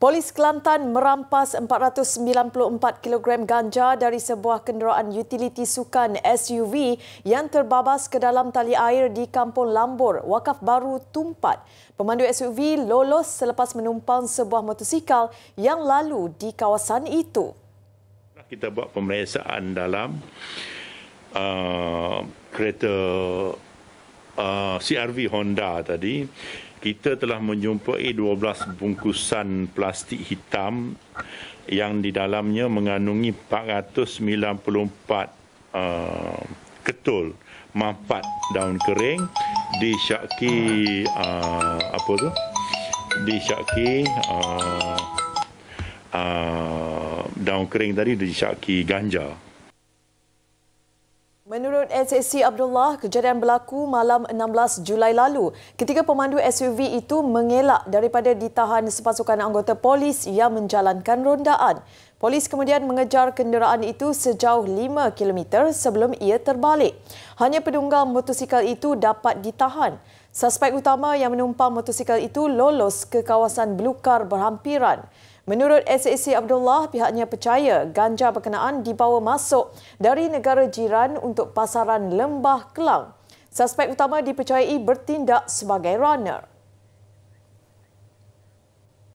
Polis Kelantan merampas 494 kg ganja dari sebuah kenderaan utiliti sukan SUV yang terbabas ke dalam tali air di Kampung Lambor, Wakaf Baru Tumpat. Pemandu SUV lolos selepas menumpang sebuah motosikal yang lalu di kawasan itu. Kita buat pemeriksaan dalam uh, kereta uh, CRV Honda tadi kita telah menjumpai 12 bungkusan plastik hitam yang di dalamnya mengandungi 494 uh, ketul mampat daun kering disyaki uh, apa tu disyaki uh, uh, daun kering tadi disyaki ganja Menurut SSC Abdullah, kejadian berlaku malam 16 Julai lalu ketika pemandu SUV itu mengelak daripada ditahan sepasukan anggota polis yang menjalankan rondaan. Polis kemudian mengejar kenderaan itu sejauh 5 km sebelum ia terbalik. Hanya pedunggal motosikal itu dapat ditahan. Suspek utama yang menumpang motosikal itu lolos ke kawasan belukar berhampiran. Menurut SAC Abdullah, pihaknya percaya ganja berkenaan dibawa masuk dari negara jiran untuk pasaran Lembah Kelang. Suspek utama dipercayai bertindak sebagai runner.